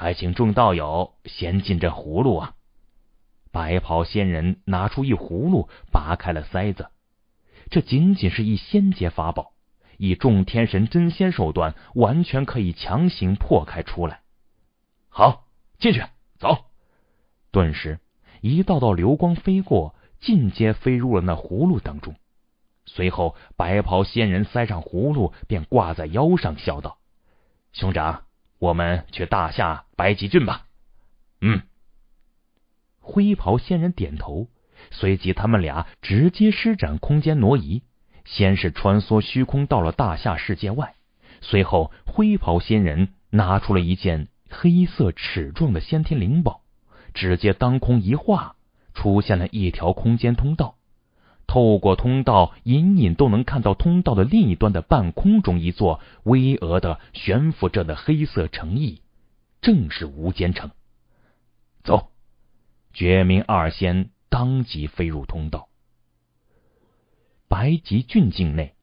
还请众道友先进这葫芦啊！白袍仙人拿出一葫芦，拔开了塞子。这仅仅是一仙阶法宝，以众天神真仙手段，完全可以强行破开出来。好，进去走。顿时一道道流光飞过，进阶飞入了那葫芦当中。随后白袍仙人塞上葫芦，便挂在腰上，笑道：“兄长。”我们去大夏白极郡吧。嗯，灰袍仙人点头，随即他们俩直接施展空间挪移，先是穿梭虚空到了大夏世界外，随后灰袍仙人拿出了一件黑色齿状的先天灵宝，直接当空一画，出现了一条空间通道。透过通道，隐隐都能看到通道的另一端的半空中一座巍峨的悬浮着的黑色城邑，正是无间城。走，绝明二仙当即飞入通道。白吉郡境内，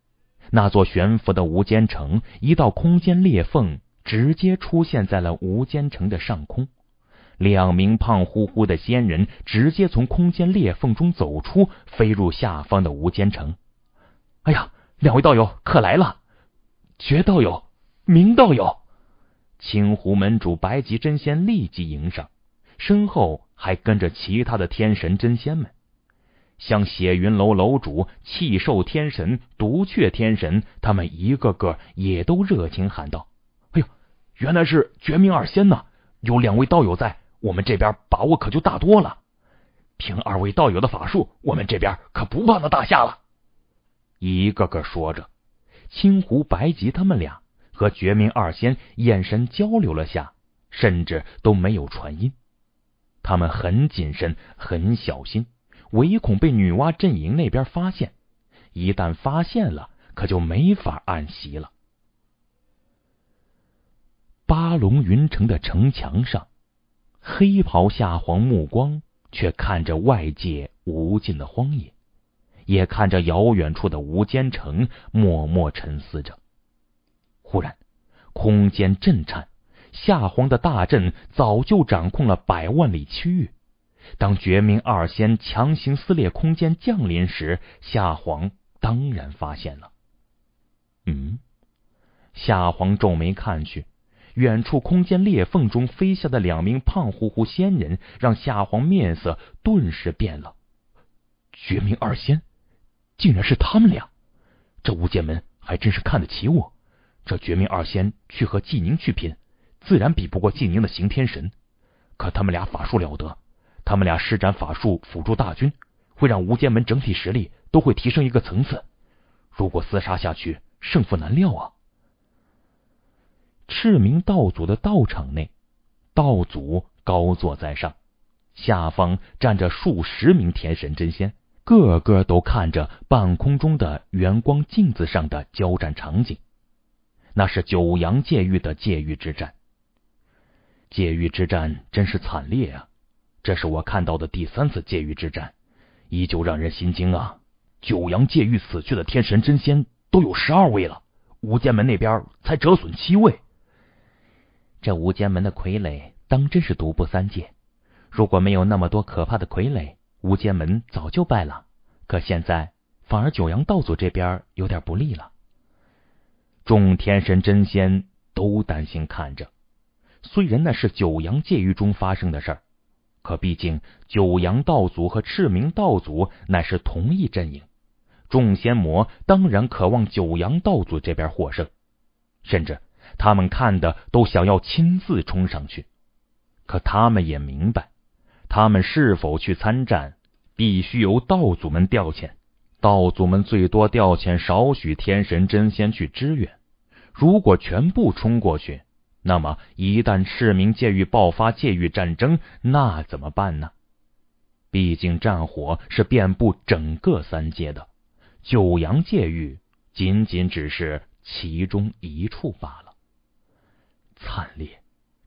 那座悬浮的无间城，一道空间裂缝直接出现在了无间城的上空。两名胖乎乎的仙人直接从空间裂缝中走出，飞入下方的无间城。哎呀，两位道友可来了！绝道友、明道友，青湖门主白吉真仙立即迎上，身后还跟着其他的天神真仙们，像血云楼楼主、气兽天神、毒雀天神，他们一个个也都热情喊道：“哎呦，原来是绝命二仙呐！有两位道友在。”我们这边把握可就大多了，凭二位道友的法术，我们这边可不怕那大夏了。一个个说着，青狐白吉他们俩和绝命二仙眼神交流了下，甚至都没有传音。他们很谨慎，很小心，唯恐被女娲阵营那边发现。一旦发现了，可就没法暗袭了。八龙云城的城墙上。黑袍夏皇目光却看着外界无尽的荒野，也看着遥远处的无间城，默默沉思着。忽然，空间震颤，夏皇的大阵早就掌控了百万里区域。当绝命二仙强行撕裂空间降临时，夏皇当然发现了。嗯，夏皇皱眉看去。远处空间裂缝中飞下的两名胖乎乎仙人，让夏皇面色顿时变了。绝命二仙，竟然是他们俩！这无间门还真是看得起我。这绝命二仙去和纪宁去拼，自然比不过纪宁的刑天神。可他们俩法术了得，他们俩施展法术辅助大军，会让无间门整体实力都会提升一个层次。如果厮杀下去，胜负难料啊！赤明道祖的道场内，道祖高坐在上，下方站着数十名天神真仙，个个都看着半空中的圆光镜子上的交战场景。那是九阳界域的界域之战，界域之战真是惨烈啊！这是我看到的第三次界域之战，依旧让人心惊啊！九阳界域死去的天神真仙都有十二位了，无剑门那边才折损七位。这无间门的傀儡当真是独步三界，如果没有那么多可怕的傀儡，无间门早就败了。可现在反而九阳道祖这边有点不利了。众天神真仙都担心看着，虽然那是九阳界域中发生的事儿，可毕竟九阳道祖和赤明道祖乃是同一阵营，众仙魔当然渴望九阳道祖这边获胜，甚至。他们看的都想要亲自冲上去，可他们也明白，他们是否去参战，必须由道祖们调遣。道祖们最多调遣少许天神真仙去支援。如果全部冲过去，那么一旦赤明界域爆发界域战争，那怎么办呢？毕竟战火是遍布整个三界的，九阳界域仅仅只是其中一处罢了。惨烈，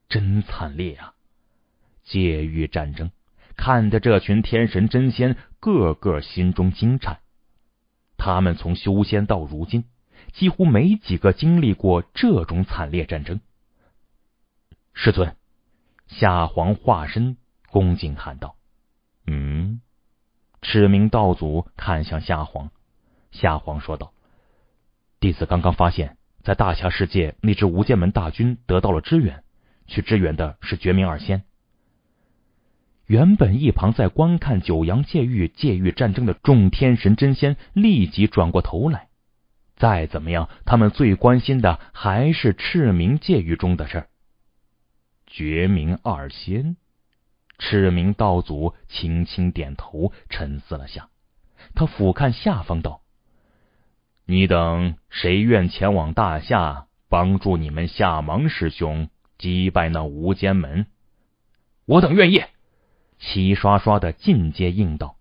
真惨烈啊！界域战争，看得这群天神真仙个个心中惊颤。他们从修仙到如今，几乎没几个经历过这种惨烈战争。师尊，夏皇化身恭敬喊道：“嗯。”赤明道祖看向夏皇，夏皇说道：“弟子刚刚发现。”在大夏世界，那支无剑门大军得到了支援，去支援的是绝明二仙。原本一旁在观看九阳界域界域战争的众天神真仙，立即转过头来。再怎么样，他们最关心的还是赤明界域中的事儿。绝明二仙，赤明道祖轻轻点头，沉思了下，他俯瞰下方道。你等谁愿前往大夏，帮助你们夏芒师兄击败那无间门？我等愿意。齐刷刷的进阶应道。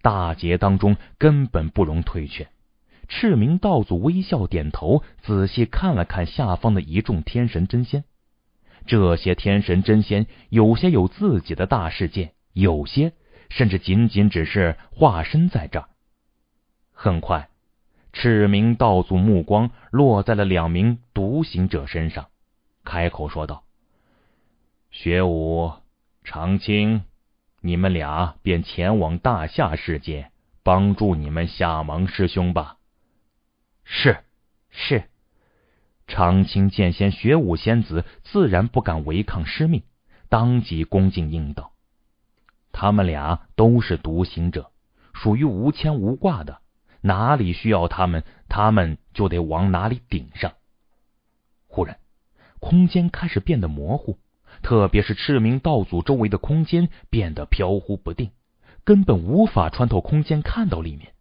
大劫当中根本不容退却。赤明道祖微笑点头，仔细看了看下方的一众天神真仙。这些天神真仙有些有自己的大世界，有些甚至仅仅只是化身在这。很快。赤明道祖目光落在了两名独行者身上，开口说道：“学武长青，你们俩便前往大夏世界，帮助你们夏芒师兄吧。”“是，是。”长青剑仙、学武仙子自然不敢违抗师命，当即恭敬应道：“他们俩都是独行者，属于无牵无挂的。”哪里需要他们，他们就得往哪里顶上。忽然，空间开始变得模糊，特别是赤明道祖周围的空间变得飘忽不定，根本无法穿透空间看到里面。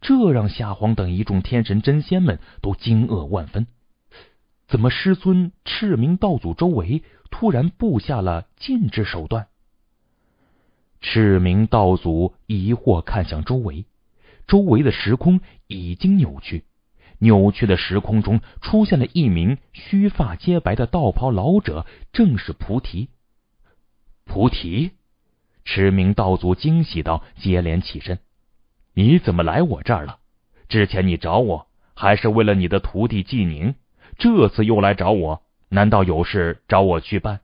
这让夏皇等一众天神真仙们都惊愕万分：怎么师尊赤明道祖周围突然布下了禁制手段？赤明道祖疑惑看向周围。周围的时空已经扭曲，扭曲的时空中出现了一名须发皆白的道袍老者，正是菩提。菩提，驰明道祖惊喜到，接连起身：“你怎么来我这儿了？之前你找我，还是为了你的徒弟纪宁？这次又来找我，难道有事找我去办？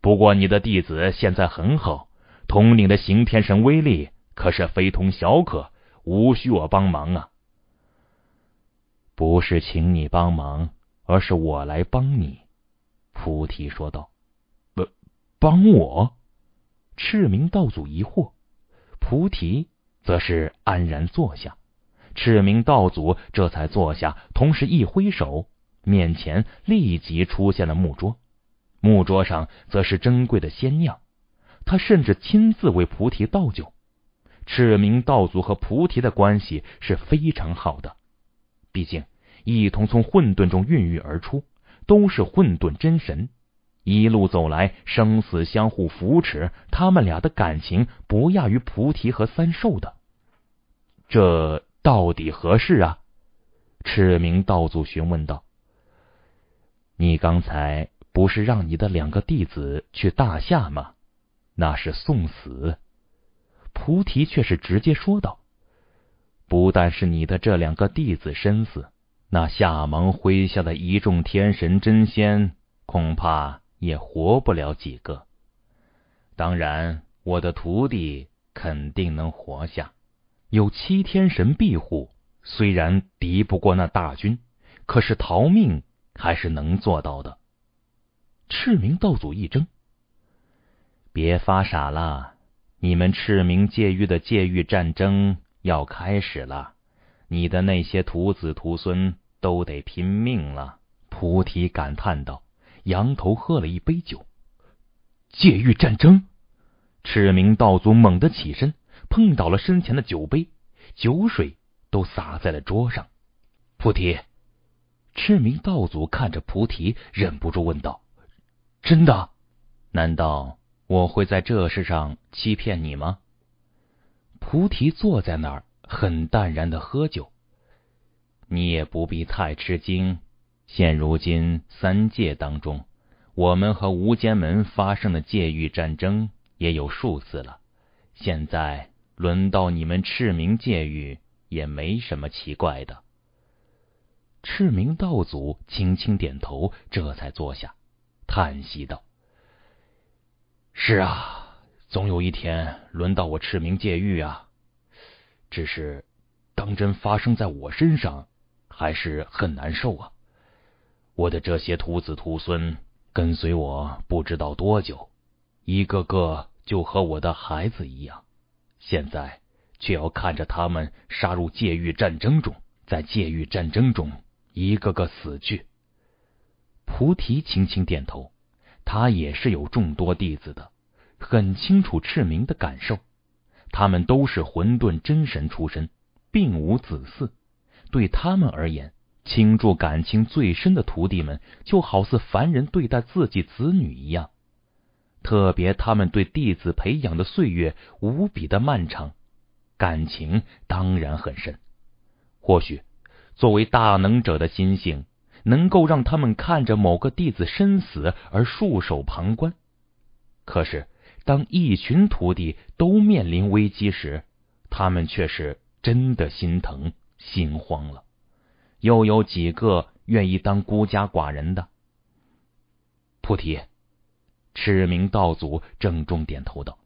不过你的弟子现在很好，统领的刑天神威力可是非同小可。”无需我帮忙啊！不是请你帮忙，而是我来帮你。”菩提说道。“呃“帮我？”赤明道祖疑惑。菩提则是安然坐下。赤明道祖这才坐下，同时一挥手，面前立即出现了木桌。木桌上则是珍贵的仙酿，他甚至亲自为菩提倒酒。赤明道祖和菩提的关系是非常好的，毕竟一同从混沌中孕育而出，都是混沌真神，一路走来生死相互扶持，他们俩的感情不亚于菩提和三寿的。这到底何事啊？赤明道祖询问道：“你刚才不是让你的两个弟子去大夏吗？那是送死。”菩提却是直接说道：“不但是你的这两个弟子身死，那夏蒙麾下的一众天神真仙恐怕也活不了几个。当然，我的徒弟肯定能活下，有七天神庇护，虽然敌不过那大军，可是逃命还是能做到的。”赤明道祖一怔：“别发傻了。”你们赤明界域的界域战争要开始了，你的那些徒子徒孙都得拼命了。”菩提感叹道，仰头喝了一杯酒。界域战争，赤明道祖猛地起身，碰倒了身前的酒杯，酒水都洒在了桌上。菩提，赤明道祖看着菩提，忍不住问道：“真的？难道？”我会在这世上欺骗你吗？菩提坐在那儿，很淡然的喝酒。你也不必太吃惊。现如今三界当中，我们和无间门发生的界域战争也有数次了。现在轮到你们赤明界域，也没什么奇怪的。赤明道祖轻轻点头，这才坐下，叹息道。是啊，总有一天轮到我赤明戒狱啊！只是当真发生在我身上，还是很难受啊！我的这些徒子徒孙跟随我不知道多久，一个个就和我的孩子一样，现在却要看着他们杀入界狱战争中，在界狱战争中一个个死去。菩提轻轻点头。他也是有众多弟子的，很清楚赤明的感受。他们都是混沌真神出身，并无子嗣。对他们而言，倾注感情最深的徒弟们，就好似凡人对待自己子女一样。特别他们对弟子培养的岁月无比的漫长，感情当然很深。或许作为大能者的心性。能够让他们看着某个弟子身死而束手旁观，可是当一群徒弟都面临危机时，他们却是真的心疼、心慌了。又有几个愿意当孤家寡人的？菩提，赤明道祖郑重点头道：“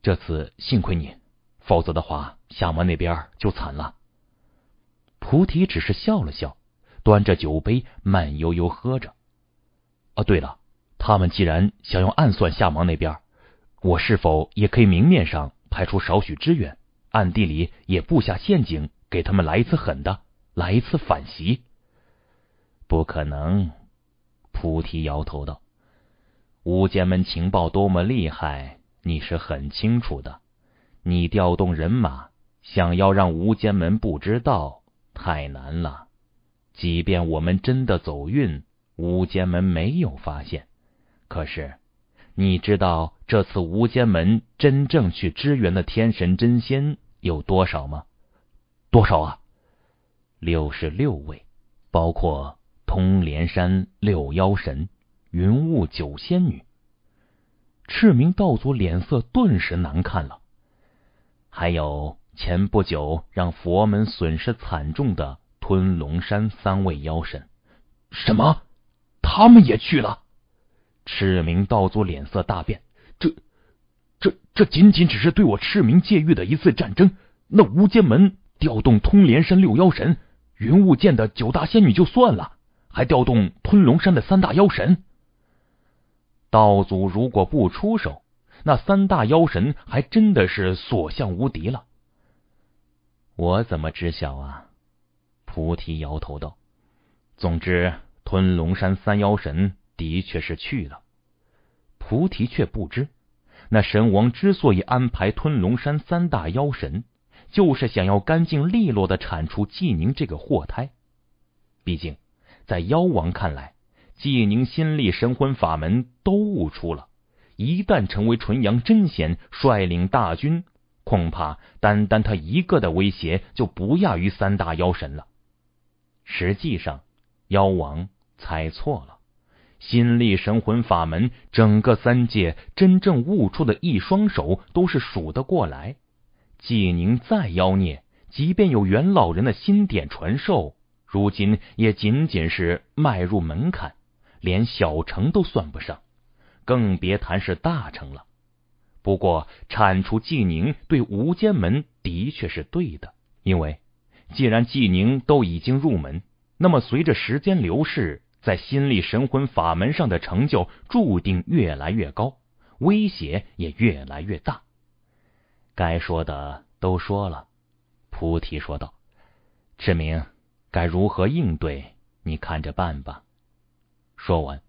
这次幸亏你，否则的话，下门那边就惨了。”菩提只是笑了笑。端着酒杯，慢悠悠喝着。哦，对了，他们既然想要暗算夏芒那边，我是否也可以明面上派出少许支援，暗地里也布下陷阱，给他们来一次狠的，来一次反袭？不可能。菩提摇头道：“无间门情报多么厉害，你是很清楚的。你调动人马，想要让无间门不知道，太难了。”即便我们真的走运，无间门没有发现。可是，你知道这次无间门真正去支援的天神真仙有多少吗？多少啊？六十六位，包括通连山六妖神、云雾九仙女。赤明道祖脸色顿时难看了。还有前不久让佛门损失惨重的。昆龙山三位妖神，什么？他们也去了？赤明道祖脸色大变，这、这、这仅仅只是对我赤明界域的一次战争？那无间门调动通连山六妖神，云雾剑的九大仙女就算了，还调动吞龙山的三大妖神。道祖如果不出手，那三大妖神还真的是所向无敌了。我怎么知晓啊？菩提摇头道：“总之，吞龙山三妖神的确是去了。菩提却不知，那神王之所以安排吞龙山三大妖神，就是想要干净利落的铲除纪宁这个祸胎。毕竟，在妖王看来，纪宁心力、神魂法门都悟出了，一旦成为纯阳真仙，率领大军，恐怕单单他一个的威胁就不亚于三大妖神了。”实际上，妖王猜错了。心力神魂法门，整个三界真正悟出的一双手都是数得过来。纪宁再妖孽，即便有元老人的心点传授，如今也仅仅是迈入门槛，连小成都算不上，更别谈是大成了。不过，铲除纪宁对无间门的确是对的，因为。既然纪宁都已经入门，那么随着时间流逝，在心力、神魂法门上的成就注定越来越高，威胁也越来越大。该说的都说了，菩提说道：“志明，该如何应对？你看着办吧。”说完，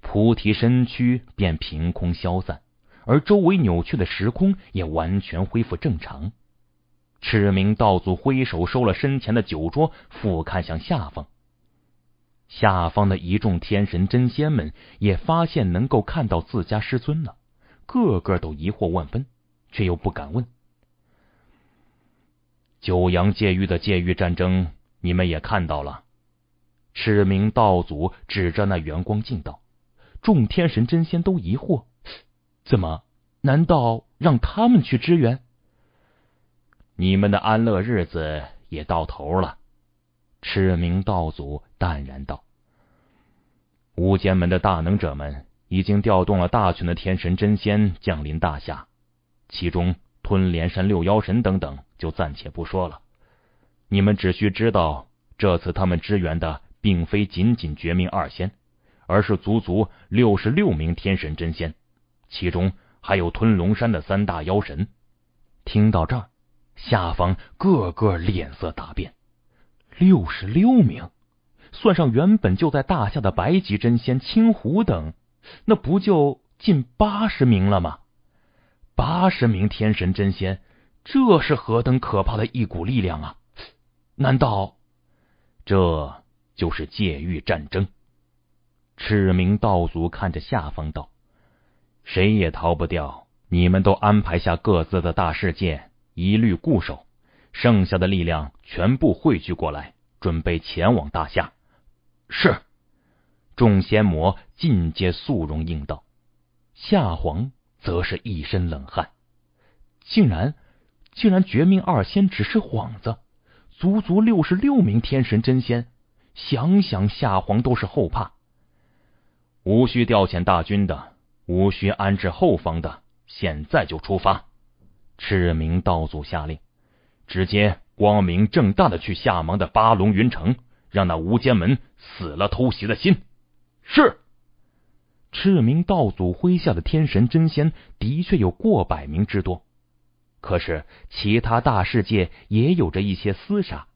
菩提身躯便凭空消散，而周围扭曲的时空也完全恢复正常。赤明道祖挥手收了身前的酒桌，俯看向下方。下方的一众天神真仙们也发现能够看到自家师尊了，个个都疑惑万分，却又不敢问。九阳界域的界域战争，你们也看到了。赤明道祖指着那圆光镜道：“众天神真仙都疑惑，怎么？难道让他们去支援？”你们的安乐日子也到头了。”赤明道祖淡然道，“无间门的大能者们已经调动了大群的天神真仙降临大夏，其中吞连山六妖神等等就暂且不说了。你们只需知道，这次他们支援的并非仅仅绝命二仙，而是足足六十六名天神真仙，其中还有吞龙山的三大妖神。听到这儿。”下方个个脸色大变，六十六名，算上原本就在大夏的白级真仙、青狐等，那不就近八十名了吗？八十名天神真仙，这是何等可怕的一股力量啊！难道这就是界域战争？赤明道祖看着下方道：“谁也逃不掉，你们都安排下各自的大事件。”一律固守，剩下的力量全部汇聚过来，准备前往大夏。是，众仙魔尽皆肃容应道。夏皇则是一身冷汗，竟然，竟然绝命二仙只是幌子，足足六十六名天神真仙，想想夏皇都是后怕。无需调遣大军的，无需安置后方的，现在就出发。赤明道祖下令，直接光明正大的去下盲的八龙云城，让那无间门死了偷袭的心。是，赤明道祖麾下的天神真仙的确有过百名之多，可是其他大世界也有着一些厮杀，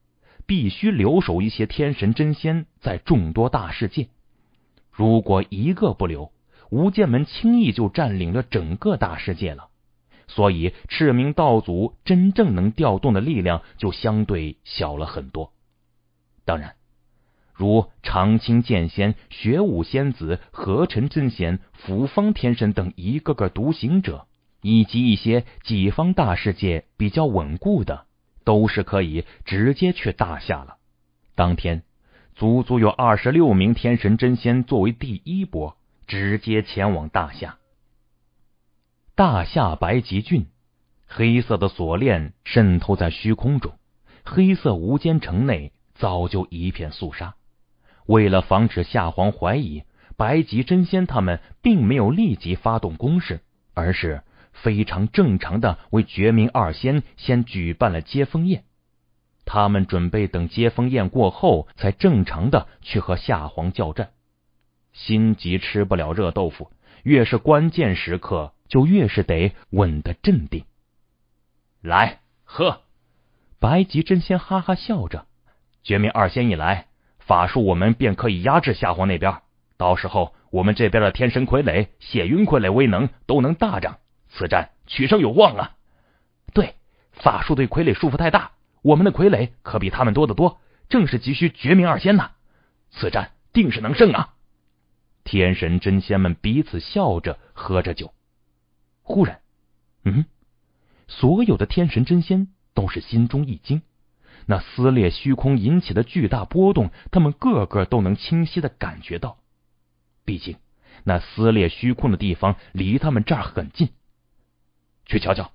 必须留守一些天神真仙在众多大世界。如果一个不留，无间门轻易就占领了整个大世界了。所以，赤明道祖真正能调动的力量就相对小了很多。当然，如长青剑仙、玄武仙子、何尘真仙、扶风天神等一个个独行者，以及一些己方大世界比较稳固的，都是可以直接去大夏了。当天，足足有二十六名天神真仙作为第一波，直接前往大夏。大夏白极郡，黑色的锁链渗透在虚空中。黑色无间城内早就一片肃杀。为了防止夏皇怀疑，白极真仙他们并没有立即发动攻势，而是非常正常的为绝命二仙先举办了接风宴。他们准备等接风宴过后，才正常的去和夏皇叫战。心急吃不了热豆腐，越是关键时刻。就越是得稳得镇定，来喝！白吉真仙哈哈笑着，绝命二仙一来，法术我们便可以压制夏皇那边。到时候我们这边的天神傀儡、血云傀儡威能都能大涨，此战取胜有望啊！对，法术对傀儡束缚太大，我们的傀儡可比他们多得多，正是急需绝命二仙呐！此战定是能胜啊！天神真仙们彼此笑着喝着酒。忽然，嗯，所有的天神真仙都是心中一惊。那撕裂虚空引起的巨大波动，他们个个都能清晰的感觉到。毕竟，那撕裂虚空的地方离他们这儿很近。去瞧瞧！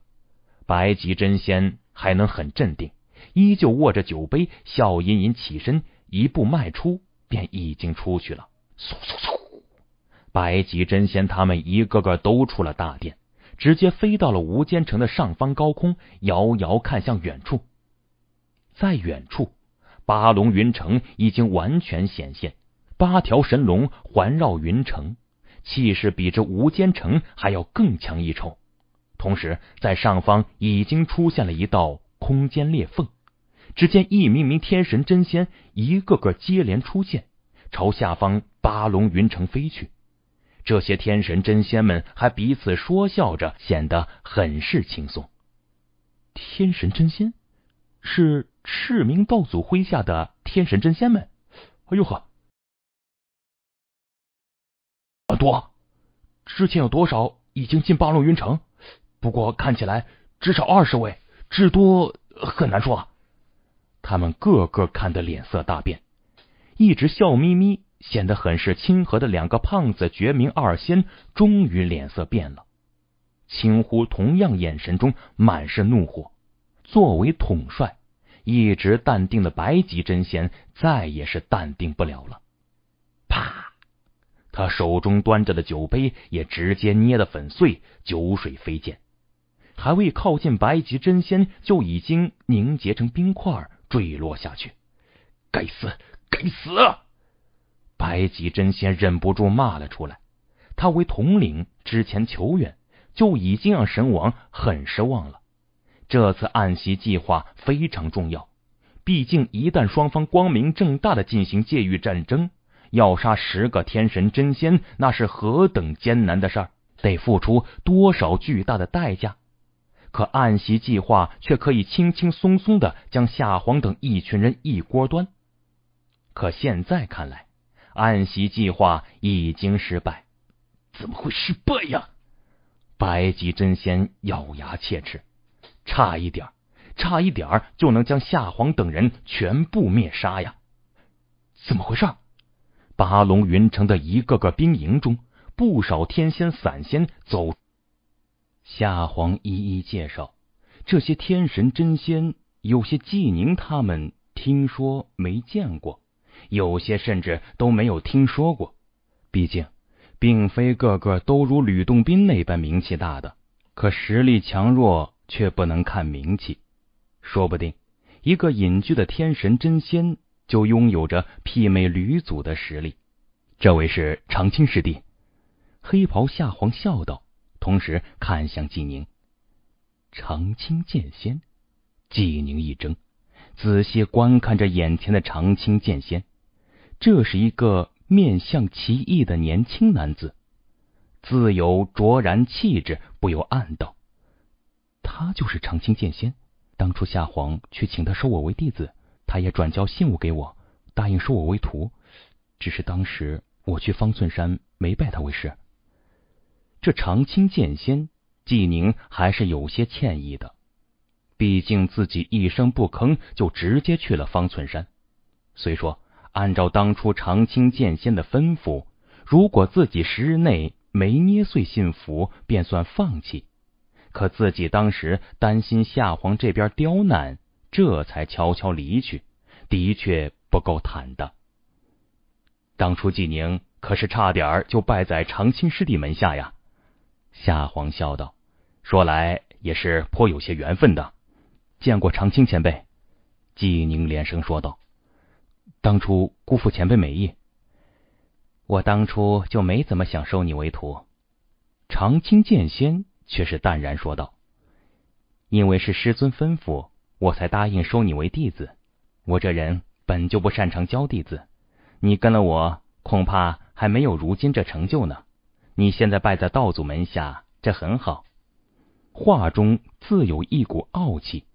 白吉真仙还能很镇定，依旧握着酒杯，笑吟吟起身，一步迈出，便已经出去了。嗖嗖嗖！白吉真仙他们一个个都出了大殿。直接飞到了无间城的上方高空，遥遥看向远处。在远处，八龙云城已经完全显现，八条神龙环绕云城，气势比这无间城还要更强一筹。同时，在上方已经出现了一道空间裂缝。只见一名名天神真仙，一个个接连出现，朝下方八龙云城飞去。这些天神真仙们还彼此说笑着，显得很是轻松。天神真仙是赤明道祖麾下的天神真仙们。哎呦呵，多！之前有多少已经进八路云城？不过看起来至少二十位，至多很难说。他们个个看得脸色大变，一直笑眯眯。显得很是亲和的两个胖子绝明二仙，终于脸色变了，青呼，同样眼神中满是怒火。作为统帅，一直淡定的白吉真仙，再也是淡定不了了。啪！他手中端着的酒杯也直接捏得粉碎，酒水飞溅。还未靠近白吉真仙，就已经凝结成冰块坠落下去。该死！该死！白吉真仙忍不住骂了出来。他为统领之前求援，就已经让神王很失望了。这次暗袭计划非常重要，毕竟一旦双方光明正大的进行界域战争，要杀十个天神真仙，那是何等艰难的事儿，得付出多少巨大的代价？可暗袭计划却可以轻轻松松的将夏皇等一群人一锅端。可现在看来，暗袭计划已经失败，怎么会失败呀？白级真仙咬牙切齿，差一点，差一点就能将夏皇等人全部灭杀呀！怎么回事？八龙云城的一个个兵营中，不少天仙散仙走。夏皇一一介绍，这些天神真仙，有些纪宁他们听说没见过。有些甚至都没有听说过，毕竟并非个个都如吕洞宾那般名气大的，可实力强弱却不能看名气。说不定一个隐居的天神真仙就拥有着媲美吕祖的实力。这位是长青师弟，黑袍夏皇笑道，同时看向纪宁。长青剑仙，纪宁一怔，仔细观看着眼前的长青剑仙。这是一个面相奇异的年轻男子，自有卓然气质，不由暗道：“他就是长青剑仙。当初夏皇去请他收我为弟子，他也转交信物给我，答应收我为徒。只是当时我去方寸山，没拜他为师。”这长青剑仙纪宁还是有些歉意的，毕竟自己一声不吭就直接去了方寸山，虽说。按照当初长清剑仙的吩咐，如果自己十日内没捏碎信符，便算放弃。可自己当时担心夏皇这边刁难，这才悄悄离去，的确不够坦荡。当初纪宁可是差点就败在长青师弟门下呀。夏皇笑道：“说来也是颇有些缘分的。”见过长青前辈，纪宁连声说道。当初辜负前辈美意，我当初就没怎么想收你为徒。长青剑仙却是淡然说道：“因为是师尊吩咐，我才答应收你为弟子。我这人本就不擅长教弟子，你跟了我，恐怕还没有如今这成就呢。你现在拜在道祖门下，这很好。”话中自有一股傲气，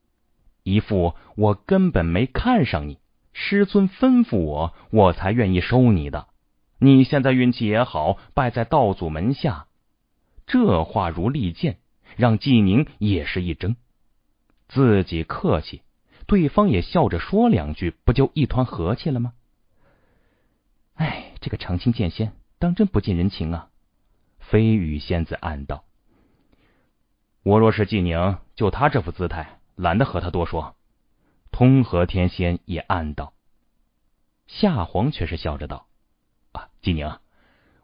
一副我根本没看上你。师尊吩咐我，我才愿意收你的。你现在运气也好，拜在道祖门下。这话如利剑，让纪宁也是一怔。自己客气，对方也笑着说两句，不就一团和气了吗？哎，这个长青剑仙当真不近人情啊！飞羽仙子暗道，我若是纪宁，就他这副姿态，懒得和他多说。通和天仙也暗道，夏皇却是笑着道：“啊，纪宁，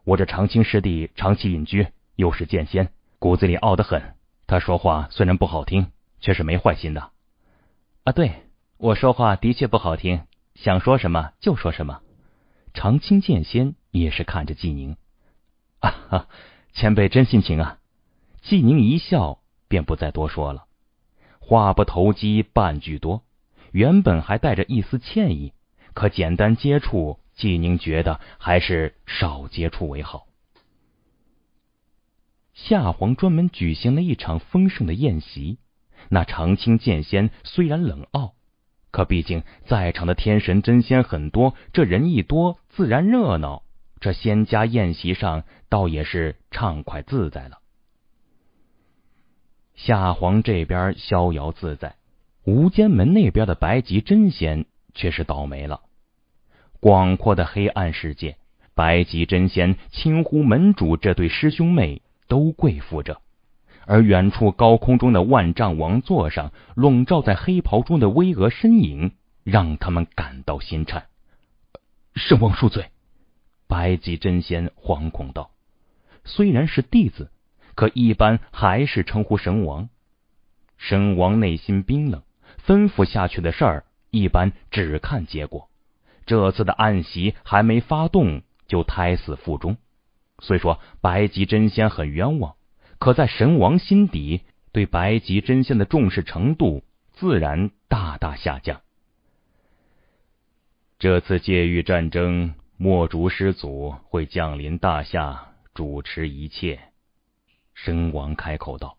我这长青师弟长期隐居，又是剑仙，骨子里傲得很。他说话虽然不好听，却是没坏心的。啊，对我说话的确不好听，想说什么就说什么。”长青剑仙也是看着纪宁，啊哈，前辈真性情啊！纪宁一笑，便不再多说了。话不投机半句多。原本还带着一丝歉意，可简单接触，纪宁觉得还是少接触为好。夏皇专门举行了一场丰盛的宴席。那长青剑仙虽然冷傲，可毕竟在场的天神真仙很多，这人一多，自然热闹。这仙家宴席上，倒也是畅快自在了。夏皇这边逍遥自在。无间门那边的白吉真仙却是倒霉了。广阔的黑暗世界，白吉真仙轻呼门主这对师兄妹都跪伏着，而远处高空中的万丈王座上，笼罩在黑袍中的巍峨身影让他们感到心颤。圣王恕罪，白吉真仙惶恐道：“虽然是弟子，可一般还是称呼神王。”神王内心冰冷。吩咐下去的事儿，一般只看结果。这次的暗袭还没发动，就胎死腹中。虽说白吉真仙很冤枉，可在神王心底，对白吉真仙的重视程度自然大大下降。这次界域战争，墨竹师祖会降临大夏主持一切。神王开口道：“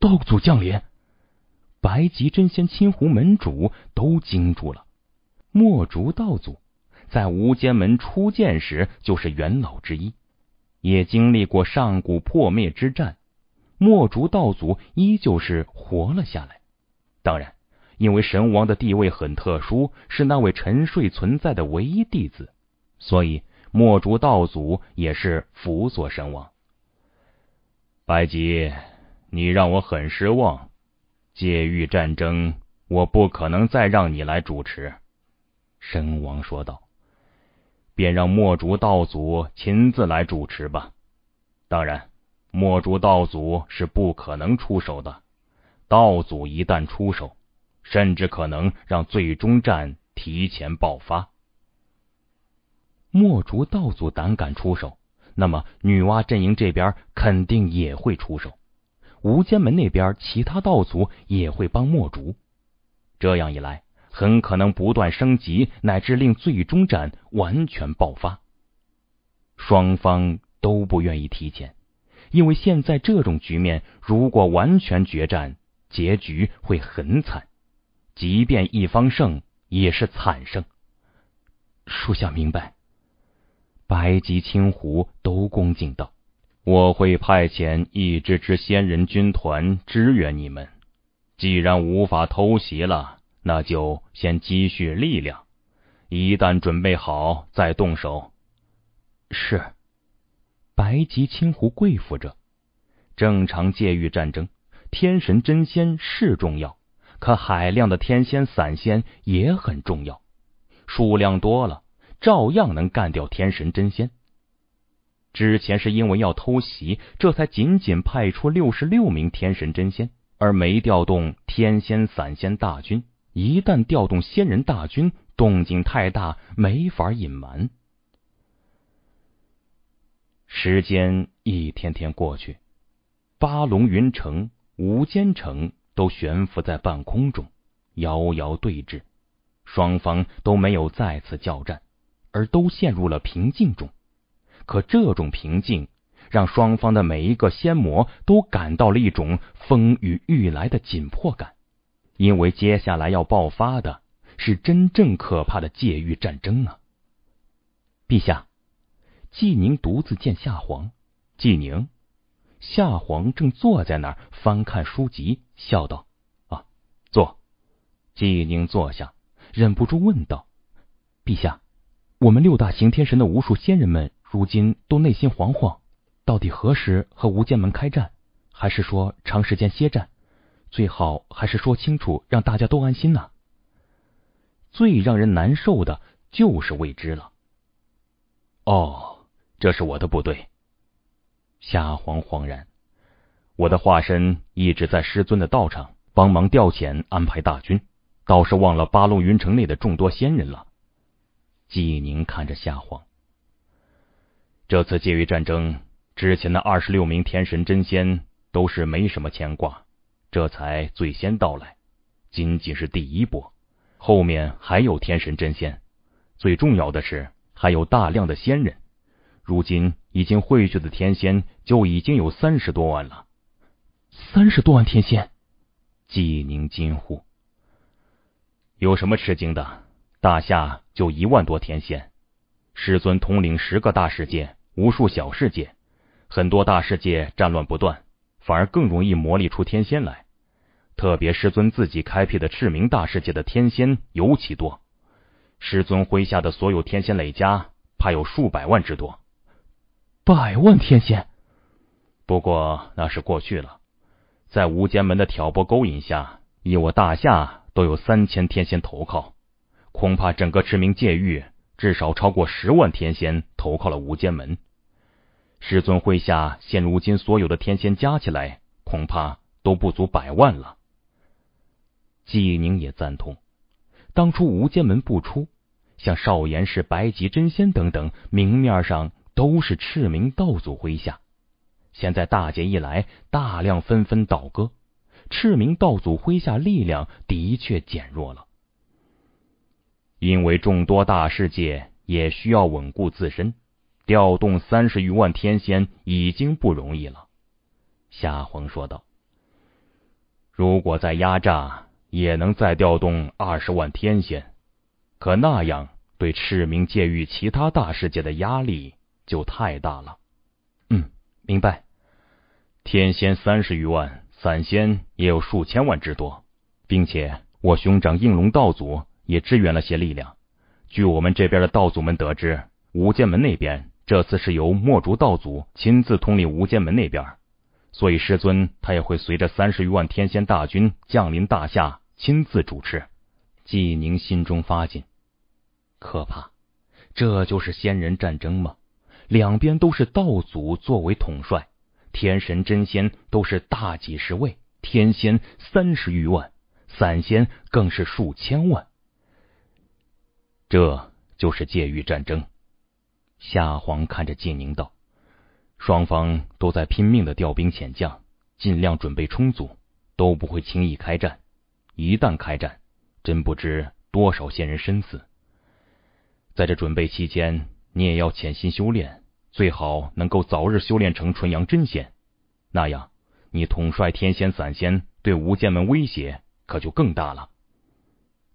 道祖降临。”白吉真仙、亲狐门主都惊住了。墨竹道祖在无间门初建时就是元老之一，也经历过上古破灭之战。墨竹道祖依旧是活了下来。当然，因为神王的地位很特殊，是那位沉睡存在的唯一弟子，所以墨竹道祖也是辅佐神王。白吉，你让我很失望。界域战争，我不可能再让你来主持。”神王说道，“便让墨竹道祖亲自来主持吧。当然，墨竹道祖是不可能出手的。道祖一旦出手，甚至可能让最终战提前爆发。墨竹道祖胆敢出手，那么女娲阵营这边肯定也会出手。”无间门那边，其他道族也会帮墨竹。这样一来，很可能不断升级，乃至令最终战完全爆发。双方都不愿意提前，因为现在这种局面，如果完全决战，结局会很惨。即便一方胜，也是惨胜。属下明白。白吉、青狐都恭敬道。我会派遣一支支仙人军团支援你们。既然无法偷袭了，那就先积蓄力量，一旦准备好再动手。是。白吉青狐跪伏着。正常界域战争，天神真仙是重要，可海量的天仙散仙也很重要，数量多了，照样能干掉天神真仙。之前是因为要偷袭，这才仅仅派出六十六名天神真仙，而没调动天仙散仙大军。一旦调动仙人大军，动静太大，没法隐瞒。时间一天天过去，八龙云城、无间城都悬浮在半空中，遥遥对峙，双方都没有再次交战，而都陷入了平静中。可这种平静，让双方的每一个仙魔都感到了一种风雨欲来的紧迫感，因为接下来要爆发的是真正可怕的界域战争啊！陛下，纪宁独自见夏皇。纪宁，夏皇正坐在那儿翻看书籍，笑道：“啊，坐。”纪宁坐下，忍不住问道：“陛下，我们六大刑天神的无数仙人们？”如今都内心惶惶，到底何时和无间门开战，还是说长时间歇战？最好还是说清楚，让大家都安心呢。最让人难受的就是未知了。哦，这是我的部队。夏皇恍然，我的化身一直在师尊的道场帮忙调遣、安排大军，倒是忘了八路云城内的众多仙人了。纪宁看着夏皇。这次界域战争之前的二十六名天神真仙都是没什么牵挂，这才最先到来，仅仅是第一波，后面还有天神真仙，最重要的是还有大量的仙人。如今已经汇聚的天仙就已经有三十多万了，三十多万天仙，纪宁惊呼：“有什么吃惊的？大夏就一万多天仙，师尊统领十个大世界。”无数小世界，很多大世界战乱不断，反而更容易磨砺出天仙来。特别师尊自己开辟的赤明大世界的天仙尤其多，师尊麾下的所有天仙累加，怕有数百万之多。百万天仙，不过那是过去了。在无间门的挑拨勾引下，以我大夏都有三千天仙投靠，恐怕整个赤明界域至少超过十万天仙投靠了无间门。师尊麾下，现如今所有的天仙加起来，恐怕都不足百万了。纪宁也赞同，当初无间门不出，像少炎氏、白极真仙等等，明面上都是赤明道祖麾下。现在大劫一来，大量纷纷倒戈，赤明道祖麾下力量的确减弱了，因为众多大世界也需要稳固自身。调动三十余万天仙已经不容易了，夏皇说道。如果再压榨，也能再调动二十万天仙，可那样对赤明界域其他大世界的压力就太大了。嗯，明白。天仙三十余万，散仙也有数千万之多，并且我兄长应龙道祖也支援了些力量。据我们这边的道祖们得知，无剑门那边。这次是由墨竹道祖亲自统领无间门那边，所以师尊他也会随着三十余万天仙大军降临大夏，亲自主持。纪宁心中发紧，可怕，这就是仙人战争吗？两边都是道祖作为统帅，天神真仙都是大几十位，天仙三十余万，散仙更是数千万。这就是界域战争。夏皇看着纪宁道：“双方都在拼命的调兵遣将，尽量准备充足，都不会轻易开战。一旦开战，真不知多少仙人身死。在这准备期间，你也要潜心修炼，最好能够早日修炼成纯阳真仙，那样你统帅天仙散仙对无间门威胁可就更大了。”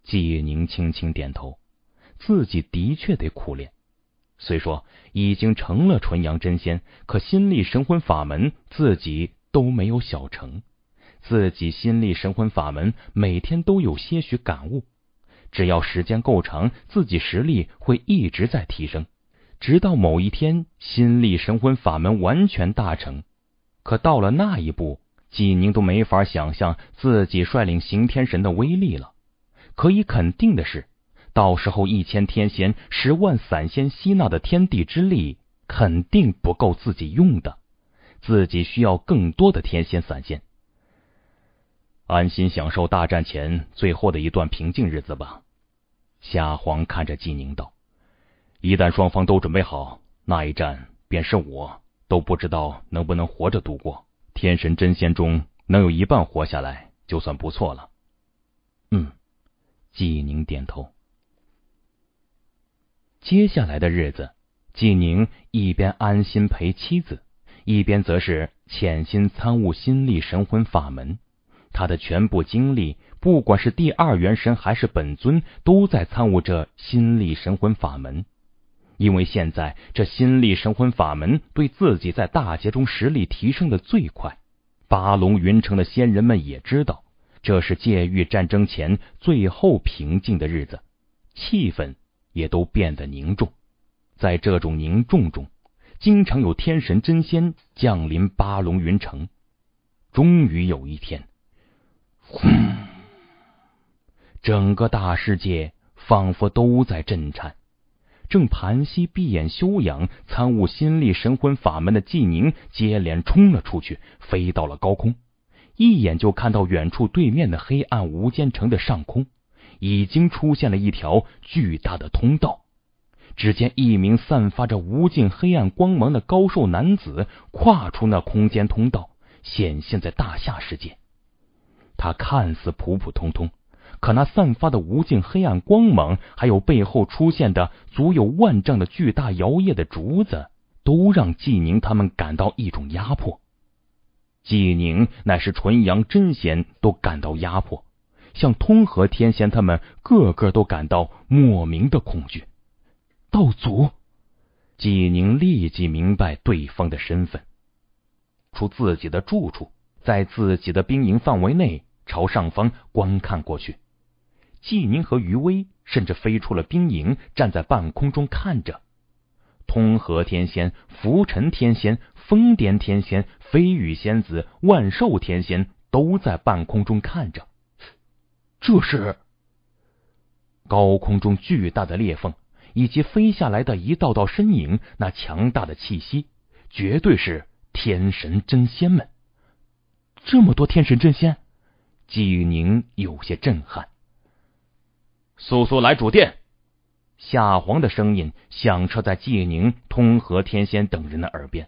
纪宁轻轻点头，自己的确得苦练。虽说已经成了纯阳真仙，可心力神魂法门自己都没有小成。自己心力神魂法门每天都有些许感悟，只要时间够长，自己实力会一直在提升，直到某一天心力神魂法门完全大成。可到了那一步，纪宁都没法想象自己率领刑天神的威力了。可以肯定的是。到时候，一千天仙、十万散仙吸纳的天地之力，肯定不够自己用的。自己需要更多的天仙、散仙。安心享受大战前最后的一段平静日子吧。夏皇看着纪宁道：“一旦双方都准备好，那一战便是我都不知道能不能活着度过。天神真仙中能有一半活下来，就算不错了。”嗯，纪宁点头。接下来的日子，纪宁一边安心陪妻子，一边则是潜心参悟心力神魂法门。他的全部精力，不管是第二元神还是本尊，都在参悟这心力神魂法门。因为现在这心力神魂法门对自己在大劫中实力提升的最快。八龙云城的先人们也知道，这是界域战争前最后平静的日子，气氛。也都变得凝重，在这种凝重中，经常有天神真仙降临八龙云城。终于有一天，轰！整个大世界仿佛都在震颤。正盘膝闭眼修养、参悟心力神魂法门的纪宁，接连冲了出去，飞到了高空，一眼就看到远处对面的黑暗无间城的上空。已经出现了一条巨大的通道。只见一名散发着无尽黑暗光芒的高瘦男子跨出那空间通道，显现在大夏世界。他看似普普通通，可那散发的无尽黑暗光芒，还有背后出现的足有万丈的巨大摇曳的竹子，都让纪宁他们感到一种压迫。纪宁乃是纯阳真仙，都感到压迫。像通和天仙，他们个个都感到莫名的恐惧。道祖纪宁立即明白对方的身份，出自己的住处，在自己的兵营范围内朝上方观看过去。纪宁和余威甚至飞出了兵营，站在半空中看着。通和天仙、浮尘天仙、风癫天仙、飞羽仙子、万寿天仙都在半空中看着。这是高空中巨大的裂缝，以及飞下来的一道道身影，那强大的气息，绝对是天神真仙们。这么多天神真仙，季宁有些震撼。苏苏来主殿，夏皇的声音响彻在季宁、通和天仙等人的耳边。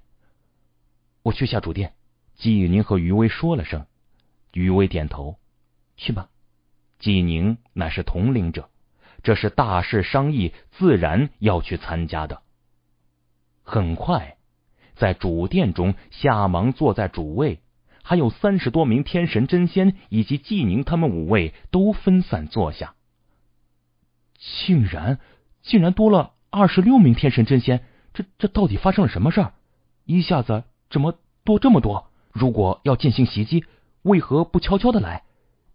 我去下主殿。季宁和余威说了声，余威点头，去吧。纪宁乃是统领者，这是大事商议，自然要去参加的。很快，在主殿中，夏芒坐在主位，还有三十多名天神真仙，以及纪宁他们五位都分散坐下。竟然，竟然多了二十六名天神真仙！这这到底发生了什么事儿？一下子怎么多这么多？如果要进行袭击，为何不悄悄的来？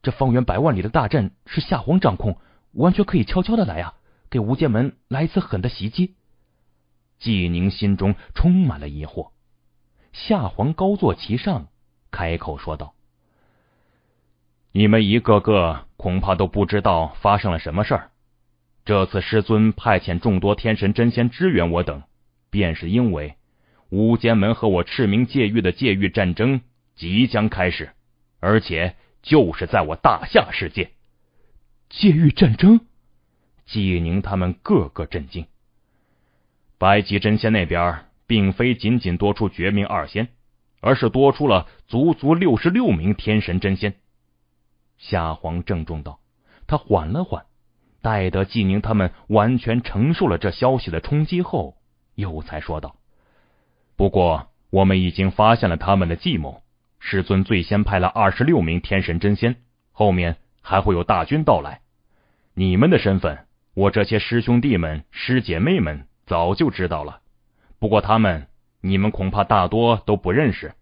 这方圆百万里的大阵是夏皇掌控，完全可以悄悄的来啊，给无间门来一次狠的袭击。纪宁心中充满了疑惑。夏皇高坐其上，开口说道：“你们一个个恐怕都不知道发生了什么事儿。这次师尊派遣众多天神真仙支援我等，便是因为无间门和我赤明界域的界域战争即将开始，而且……”就是在我大夏世界，界域战争，纪宁他们个个震惊。白吉真仙那边，并非仅仅多出绝命二仙，而是多出了足足六十六名天神真仙。夏皇郑重道：“他缓了缓，待得纪宁他们完全承受了这消息的冲击后，又才说道：‘不过，我们已经发现了他们的计谋。’”师尊最先派了二十六名天神真仙，后面还会有大军到来。你们的身份，我这些师兄弟们、师姐妹们早就知道了，不过他们你们恐怕大多都不认识。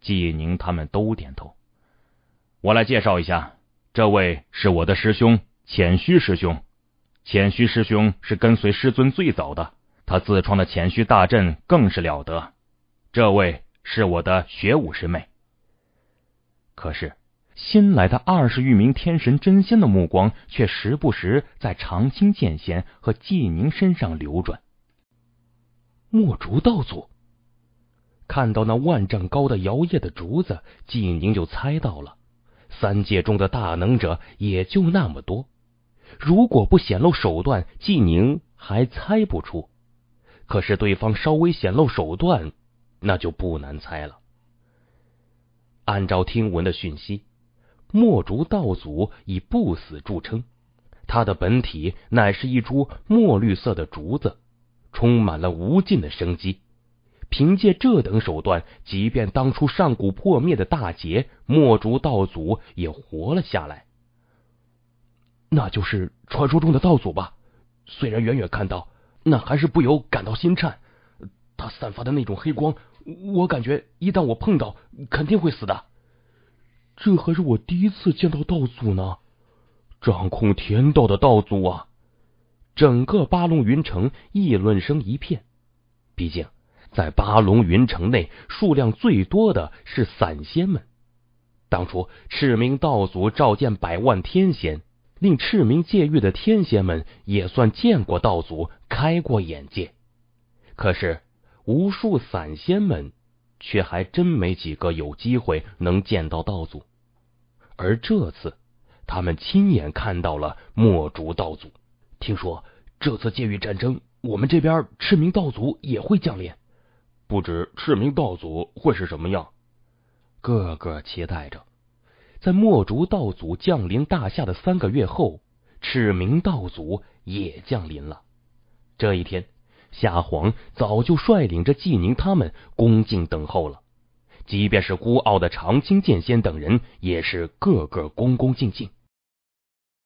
季宁他们都点头。我来介绍一下，这位是我的师兄浅虚师兄，浅虚师兄是跟随师尊最早的，他自创的浅虚大阵更是了得。这位。是我的学武师妹。可是新来的二十余名天神真仙的目光，却时不时在长青剑仙和纪宁身上流转。墨竹道祖看到那万丈高的摇曳的竹子，纪宁就猜到了。三界中的大能者也就那么多，如果不显露手段，纪宁还猜不出。可是对方稍微显露手段。那就不难猜了。按照听闻的讯息，墨竹道祖以不死著称，他的本体乃是一株墨绿色的竹子，充满了无尽的生机。凭借这等手段，即便当初上古破灭的大劫，墨竹道祖也活了下来。那就是传说中的道祖吧？虽然远远看到，那还是不由感到心颤，他散发的那种黑光。我感觉一旦我碰到，肯定会死的。这还是我第一次见到道祖呢，掌控天道的道祖啊！整个八龙云城议论声一片。毕竟在八龙云城内，数量最多的是散仙们。当初赤明道祖召见百万天仙，令赤明界域的天仙们也算见过道祖，开过眼界。可是。无数散仙们，却还真没几个有机会能见到道祖。而这次，他们亲眼看到了墨竹道祖。听说这次界域战争，我们这边赤明道祖也会降临，不知赤明道祖会是什么样，个个期待着。在墨竹道祖降临大夏的三个月后，赤明道祖也降临了。这一天。夏皇早就率领着纪宁他们恭敬等候了，即便是孤傲的长青剑仙等人，也是个个恭恭敬敬。